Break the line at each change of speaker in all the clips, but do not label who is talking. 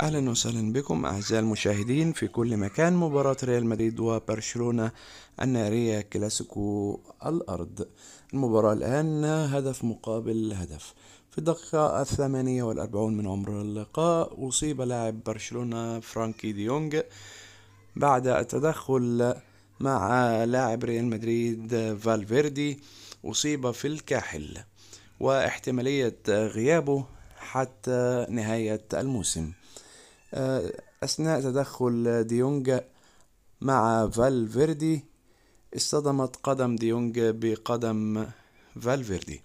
اهلا وسهلا بكم اعزائي المشاهدين في كل مكان مباراة ريال مدريد وبرشلونة النارية كلاسيكو الارض المباراة الان هدف مقابل هدف في الدقيقة الثمانية والاربعون من عمر اللقاء اصيب لاعب برشلونة فرانكي ديونج بعد التدخل مع لاعب ريال مدريد فالفيردي اصيب في الكاحل واحتمالية غيابه حتى نهاية الموسم آه، أثناء تدخل ديونج مع فالفيردي اصطدمت قدم ديونج بقدم فالفيردي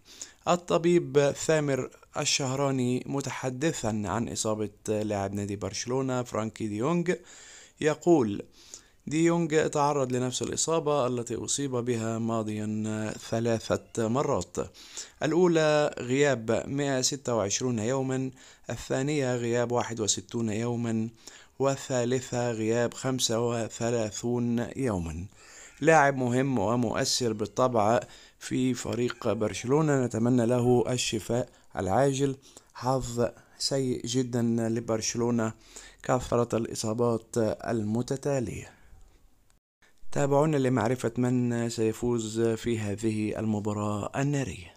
الطبيب ثامر الشهراني متحدثا عن إصابة لاعب نادي برشلونة فرانكي ديونج يقول دي يونغ تعرض لنفس الإصابة التي أصيب بها ماضيا ثلاثة مرات الأولى غياب 126 يوما الثانية غياب 61 يوما والثالثة غياب 35 يوما لاعب مهم ومؤثر بالطبع في فريق برشلونة نتمنى له الشفاء العاجل حظ سيء جدا لبرشلونة كثرة الإصابات المتتالية تابعونا لمعرفة من سيفوز في هذه المباراة النارية